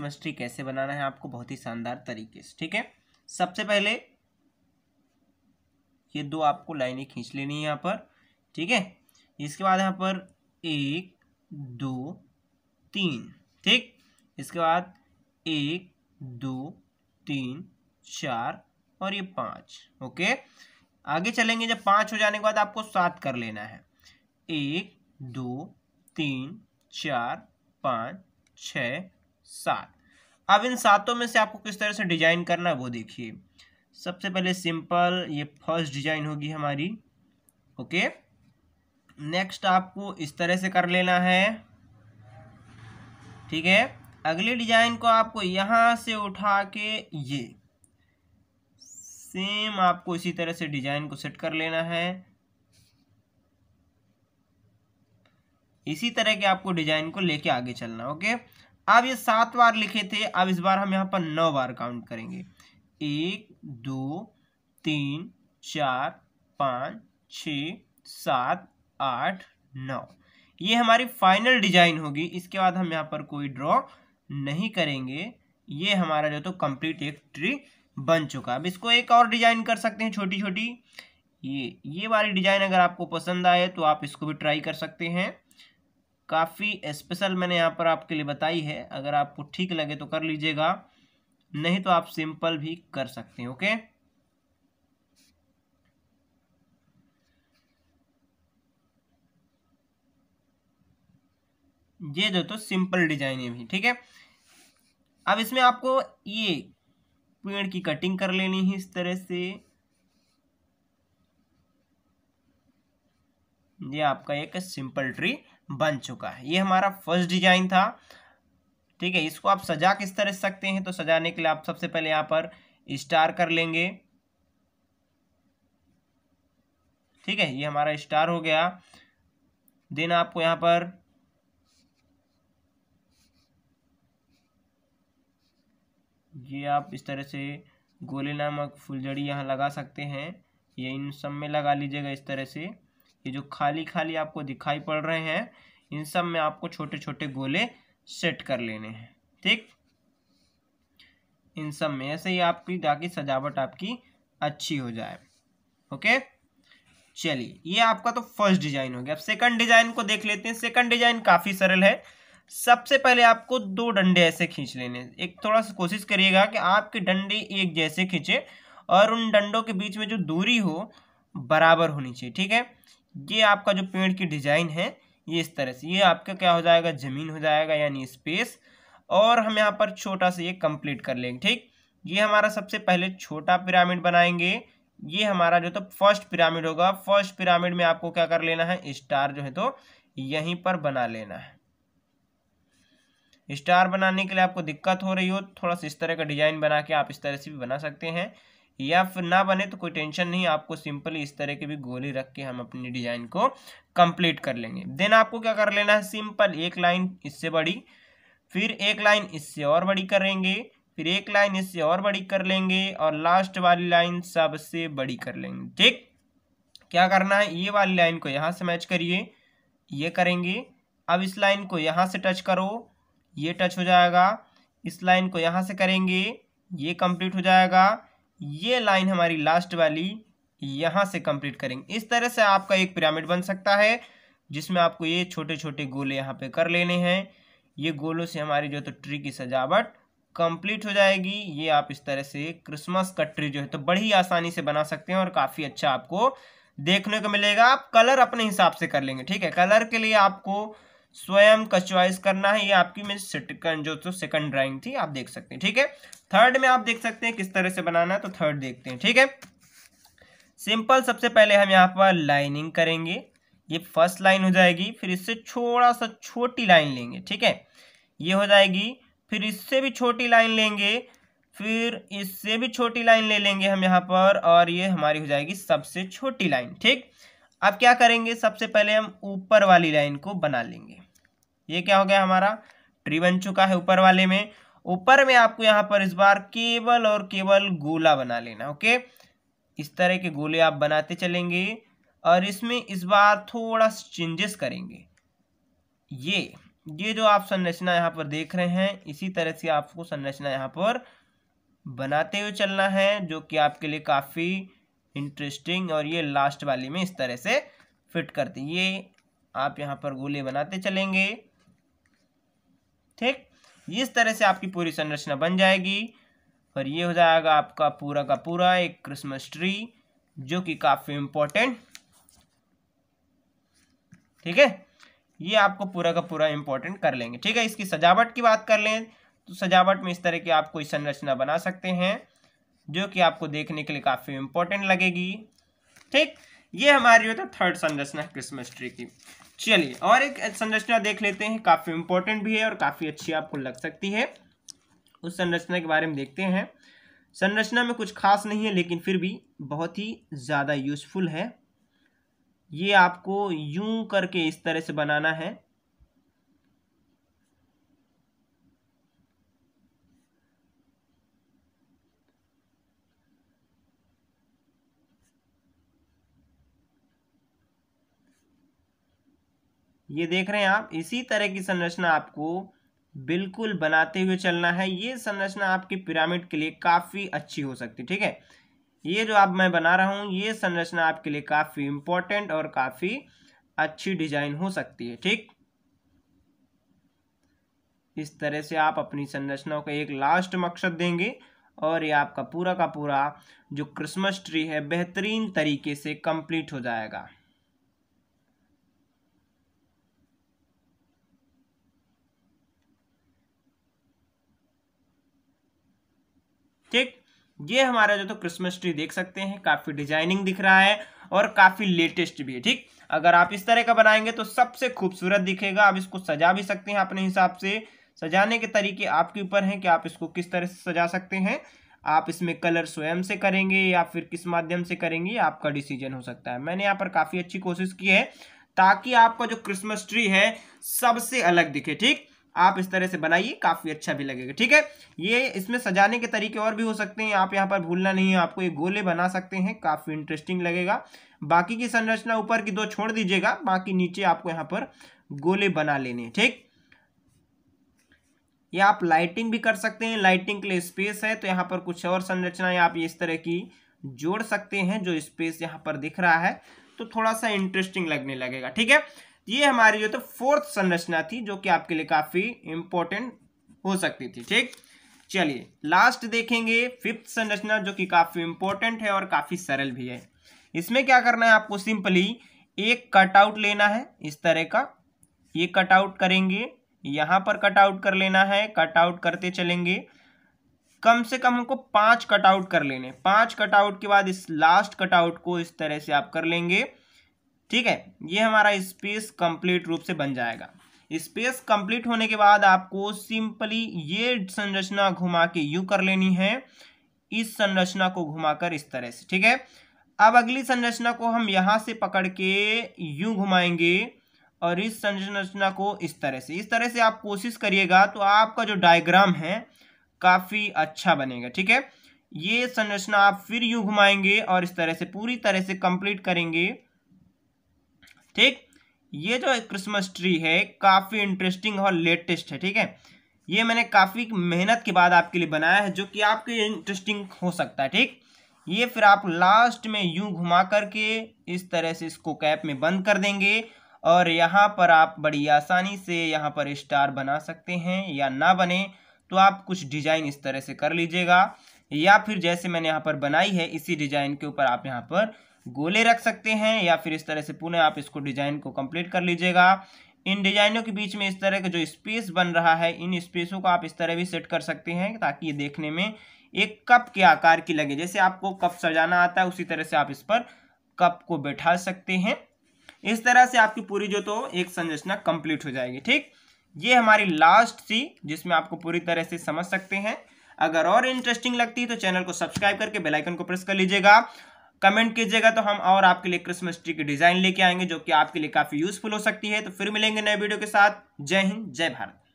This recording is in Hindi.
क्रिसमस ट्री कैसे बनाना है आपको बहुत ही शानदार तरीके से ठीक है सबसे पहले ये दो आपको लाइनें खींच लेनी है यहाँ पर ठीक है इसके बाद यहाँ पर एक दो तीन ठीक इसके बाद एक दो तीन चार और ये पाँच ओके आगे चलेंगे जब पाँच हो जाने के बाद आपको सात कर लेना है एक दो तीन चार पाँच छ सात अब इन सातों में से आपको किस तरह से डिजाइन करना है वो देखिए सबसे पहले सिंपल ये फर्स्ट डिजाइन होगी हमारी ओके नेक्स्ट आपको इस तरह से कर लेना है ठीक है अगले डिजाइन को आपको यहां से उठा के ये सेम आपको इसी तरह से डिजाइन को सेट कर लेना है इसी तरह के आपको डिजाइन को लेके आगे चलना ओके अब ये सात बार लिखे थे अब इस बार हम यहाँ पर नौ बार काउंट करेंगे एक दो तीन चार पाँच छ सात आठ नौ ये हमारी फाइनल डिजाइन होगी इसके बाद हम यहाँ पर कोई ड्रॉ नहीं करेंगे ये हमारा जो तो कंप्लीट एक ट्री बन चुका है अब इसको एक और डिजाइन कर सकते हैं छोटी छोटी ये ये वाली डिजाइन अगर आपको पसंद आए तो आप इसको भी ट्राई कर सकते हैं काफ़ी स्पेशल मैंने यहाँ पर आपके लिए बताई है अगर आपको ठीक लगे तो कर लीजिएगा नहीं तो आप सिंपल भी कर सकते हैं ओके ये जो तो सिंपल डिजाइन है भी ठीक है अब इसमें आपको ये पेड़ की कटिंग कर लेनी है इस तरह से ये आपका एक सिंपल ट्री बन चुका है ये हमारा फर्स्ट डिजाइन था ठीक है इसको आप सजा किस तरह सकते हैं तो सजाने के लिए आप सबसे पहले यहां पर स्टार कर लेंगे ठीक है ये हमारा स्टार हो गया देन आपको यहां पर ये आप इस तरह से गोले नामक फुलझड़ी यहाँ लगा सकते हैं ये इन सब में लगा लीजिएगा इस तरह से ये जो खाली खाली आपको दिखाई पड़ रहे हैं इन सब में आपको छोटे छोटे गोले सेट कर लेने हैं ठीक इन सब में ऐसे ही आपकी ताकि सजावट आपकी अच्छी हो जाए ओके चलिए ये आपका तो फर्स्ट डिजाइन हो गया अब सेकंड डिजाइन को देख लेते हैं सेकंड डिजाइन काफी सरल है सबसे पहले आपको दो डंडे ऐसे खींच लेने एक थोड़ा सा कोशिश करिएगा कि आपके डंडे एक जैसे खींचे और उन डंडों के बीच में जो दूरी हो बराबर होनी चाहिए ठीक है ये आपका जो पेड़ की डिजाइन है ये इस तरह से ये आपका क्या हो जाएगा जमीन हो जाएगा यानी स्पेस और हम यहाँ पर छोटा सा ये कंप्लीट कर लेंगे ठीक ये हमारा सबसे पहले छोटा पिरामिड बनाएंगे ये हमारा जो तो फर्स्ट पिरामिड होगा फर्स्ट पिरामिड में आपको क्या कर लेना है स्टार जो है तो यहीं पर बना लेना है स्टार बनाने के लिए आपको दिक्कत हो रही हो थोड़ा सा इस तरह का डिजाइन बना के आप इस तरह से भी बना सकते हैं या फिर ना बने तो कोई टेंशन नहीं आपको सिंपली इस तरह के भी गोली रख के हम अपनी डिजाइन को कंप्लीट कर लेंगे देन आपको क्या कर लेना है सिंपल एक लाइन इससे बड़ी फिर एक लाइन इससे और बड़ी करेंगे फिर एक लाइन इससे और बड़ी कर लेंगे और लास्ट वाली लाइन सबसे बड़ी कर लेंगे ठीक क्या करना है ये वाली लाइन को यहाँ से मैच करिए ये करेंगे अब इस लाइन को यहाँ से टच करो ये टच हो जाएगा इस लाइन को यहाँ से करेंगे ये कंप्लीट हो जाएगा ये लाइन हमारी लास्ट वाली यहाँ से कंप्लीट करेंगे इस तरह से आपका एक पिरामिड बन सकता है जिसमें आपको ये छोटे छोटे गोले यहाँ पे कर लेने हैं ये गोलों से हमारी जो तो ट्री की सजावट कंप्लीट हो जाएगी ये आप इस तरह से क्रिसमस का ट्री जो है तो बड़ी आसानी से बना सकते हैं और काफ़ी अच्छा आपको देखने को मिलेगा आप कलर अपने हिसाब से कर लेंगे ठीक है कलर के लिए आपको स्वयं का च्वाइस करना है ये आपकी में सेकंड जो तो सेकंड ड्राइंग थी आप देख सकते हैं ठीक है थर्ड में आप देख सकते हैं किस तरह से बनाना है तो थर्ड देखते हैं ठीक है सिंपल सबसे पहले हम यहाँ पर लाइनिंग करेंगे ये फर्स्ट लाइन हो जाएगी फिर इससे थोड़ा सा छोटी लाइन लेंगे ठीक है ये हो जाएगी फिर इससे भी छोटी लाइन लेंगे फिर इससे भी छोटी लाइन ले लेंगे हम यहाँ पर और ये हमारी हो जाएगी सबसे छोटी लाइन ठीक अब क्या करेंगे सबसे पहले हम ऊपर वाली लाइन को बना लेंगे ये क्या हो गया हमारा ट्री बन चुका है ऊपर वाले में ऊपर में आपको यहाँ पर इस बार केवल और केवल गोला बना लेना ओके इस तरह के गोले आप बनाते चलेंगे और इसमें इस बार थोड़ा चेंजेस करेंगे ये ये जो आप संरचना यहाँ पर देख रहे हैं इसी तरह से आपको संरचना यहाँ पर बनाते हुए चलना है जो कि आपके लिए काफ़ी इंटरेस्टिंग और ये लास्ट वाली में इस तरह से फिट करती ये आप यहाँ पर गोले बनाते चलेंगे ठीक इस तरह से आपकी पूरी संरचना बन जाएगी और ये हो जाएगा आपका पूरा का पूरा एक क्रिसमस ट्री जो कि काफ़ी इंपॉर्टेंट ठीक है ये आपको पूरा का पूरा इम्पोर्टेंट कर लेंगे ठीक है इसकी सजावट की बात कर लें तो सजावट में इस तरह की आप कोई संरचना बना सकते हैं जो कि आपको देखने के लिए काफ़ी इंपॉर्टेंट लगेगी ठीक ये हमारी होता तो थर्ड संरचना क्रिसमस ट्री की चलिए और एक संरचना देख लेते हैं काफ़ी इंपॉर्टेंट भी है और काफ़ी अच्छी आपको लग सकती है उस संरचना के बारे में देखते हैं संरचना में कुछ खास नहीं है लेकिन फिर भी बहुत ही ज़्यादा यूजफुल है ये आपको यूं करके इस तरह से बनाना है ये देख रहे हैं आप इसी तरह की संरचना आपको बिल्कुल बनाते हुए चलना है ये संरचना आपके पिरामिड के लिए काफ़ी अच्छी हो सकती है ठीक है ये जो आप मैं बना रहा हूँ ये संरचना आपके लिए काफ़ी इम्पोर्टेंट और काफ़ी अच्छी डिजाइन हो सकती है ठीक इस तरह से आप अपनी संरचनाओं का एक लास्ट मकसद देंगे और ये आपका पूरा का पूरा जो क्रिसमस ट्री है बेहतरीन तरीके से कंप्लीट हो जाएगा ठीक ये हमारा जो तो क्रिसमस ट्री देख सकते हैं काफ़ी डिजाइनिंग दिख रहा है और काफ़ी लेटेस्ट भी है ठीक अगर आप इस तरह का बनाएंगे तो सबसे खूबसूरत दिखेगा आप इसको सजा भी सकते हैं अपने हिसाब से सजाने के तरीके आपके ऊपर हैं कि आप इसको किस तरह से सजा सकते हैं आप इसमें कलर स्वयं से करेंगे या फिर किस माध्यम से करेंगे आपका डिसीजन हो सकता है मैंने यहाँ पर काफ़ी अच्छी कोशिश की है ताकि आपका जो क्रिसमस ट्री है सबसे अलग दिखे ठीक आप इस तरह से बनाइए काफ़ी अच्छा भी लगेगा ठीक है ये इसमें सजाने के तरीके और भी हो सकते हैं आप यहाँ पर भूलना नहीं है आपको ये गोले बना सकते हैं काफ़ी इंटरेस्टिंग लगेगा बाकी की संरचना ऊपर की दो छोड़ दीजिएगा बाकी नीचे आपको यहाँ पर गोले बना लेने ठीक या आप लाइटिंग भी कर सकते हैं लाइटिंग के लिए स्पेस है तो यहाँ पर कुछ और संरचनाएं आप इस तरह की जोड़ सकते हैं जो स्पेस यहाँ पर दिख रहा है तो थोड़ा सा इंटरेस्टिंग लगने लगेगा ठीक है ये हमारी जो तो फोर्थ संरचना थी जो कि आपके लिए काफ़ी इंपॉर्टेंट हो सकती थी ठीक चलिए लास्ट देखेंगे फिफ्थ संरचना जो कि काफ़ी इंपॉर्टेंट है और काफ़ी सरल भी है इसमें क्या करना है आपको सिंपली एक कटआउट लेना है इस तरह का ये कटआउट करेंगे यहां पर कटआउट कर लेना है कटआउट करते चलेंगे कम से कम हमको पांच कटआउट कर लेने पांच कटआउट के बाद इस लास्ट कटआउट को इस तरह से आप कर लेंगे ठीक है ये हमारा स्पेस कंप्लीट रूप से बन जाएगा स्पेस कंप्लीट होने के बाद आपको सिंपली ये संरचना घुमा के यू कर लेनी है इस संरचना को घुमाकर इस तरह से ठीक है अब अगली संरचना को हम यहाँ से पकड़ के यू घुमाएंगे और इस संरचना को इस तरह से इस तरह से आप कोशिश करिएगा तो आपका जो डायग्राम है काफ़ी अच्छा बनेगा ठीक है ये संरचना आप फिर यू घुमाएंगे और इस तरह से पूरी तरह से कंप्लीट करेंगे ठीक ये जो क्रिसमस ट्री है काफ़ी इंटरेस्टिंग और लेटेस्ट है ठीक है ये मैंने काफ़ी मेहनत के बाद आपके लिए बनाया है जो कि आपके इंटरेस्टिंग हो सकता है ठीक ये फिर आप लास्ट में यूं घुमा करके इस तरह से इसको कैप में बंद कर देंगे और यहाँ पर आप बड़ी आसानी से यहाँ पर स्टार बना सकते हैं या ना बने तो आप कुछ डिज़ाइन इस तरह से कर लीजिएगा या फिर जैसे मैंने यहाँ पर बनाई है इसी डिज़ाइन के ऊपर आप यहाँ पर गोले रख सकते हैं या फिर इस तरह से पुनः आप इसको डिजाइन को कंप्लीट कर लीजिएगा इन डिजाइनों के बीच में इस तरह का जो स्पेस बन रहा है इन स्पेसों को आप इस तरह भी सेट कर सकते हैं ताकि ये देखने में एक कप के आकार की लगे जैसे आपको कप सजाना आता है उसी तरह से आप इस पर कप को बैठा सकते हैं इस तरह से आपकी पूरी जो तो एक संरचना कंप्लीट हो जाएगी ठीक ये हमारी लास्ट थी जिसमें आपको पूरी तरह से समझ सकते हैं अगर और इंटरेस्टिंग लगती है तो चैनल को सब्सक्राइब करके बेल आइकन को प्रेस कर लीजिएगा कमेंट कीजिएगा तो हम और आपके लिए क्रिसमस ट्री की डिजाइन लेके आएंगे जो कि आपके लिए काफी यूजफुल हो सकती है तो फिर मिलेंगे नए वीडियो के साथ जय हिंद जय भारत